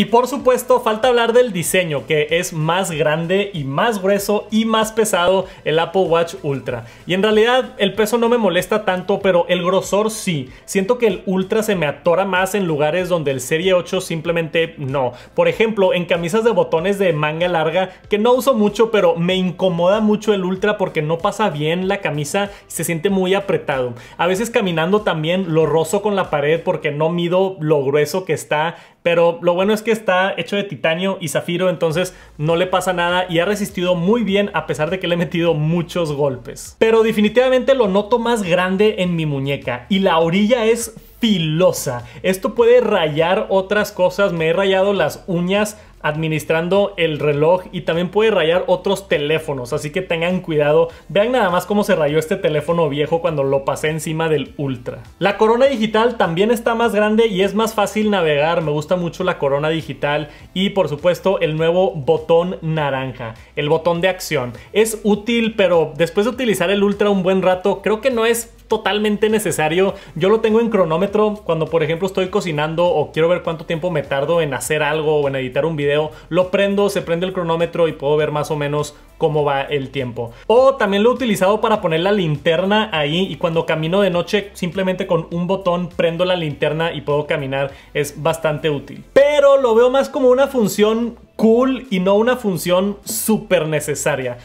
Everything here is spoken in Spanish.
Y por supuesto, falta hablar del diseño, que es más grande y más grueso y más pesado el Apple Watch Ultra. Y en realidad el peso no me molesta tanto, pero el grosor sí. Siento que el Ultra se me atora más en lugares donde el Serie 8 simplemente no. Por ejemplo, en camisas de botones de manga larga, que no uso mucho, pero me incomoda mucho el Ultra porque no pasa bien la camisa y se siente muy apretado. A veces caminando también lo rozo con la pared porque no mido lo grueso que está, pero lo bueno es que está hecho de titanio y zafiro, entonces no le pasa nada y ha resistido muy bien a pesar de que le he metido muchos golpes. Pero definitivamente lo noto más grande en mi muñeca y la orilla es filosa. Esto puede rayar otras cosas, me he rayado las uñas administrando el reloj y también puede rayar otros teléfonos, así que tengan cuidado. Vean nada más cómo se rayó este teléfono viejo cuando lo pasé encima del Ultra. La corona digital también está más grande y es más fácil navegar, me gusta mucho la corona digital y por supuesto el nuevo botón naranja, el botón de acción. Es útil, pero después de utilizar el Ultra un buen rato, creo que no es totalmente necesario. Yo lo tengo en cronómetro cuando por ejemplo estoy cocinando o quiero ver cuánto tiempo me tardo en hacer algo o en editar un video lo prendo, se prende el cronómetro y puedo ver más o menos cómo va el tiempo. O también lo he utilizado para poner la linterna ahí y cuando camino de noche simplemente con un botón prendo la linterna y puedo caminar. Es bastante útil. Pero lo veo más como una función cool y no una función súper necesaria.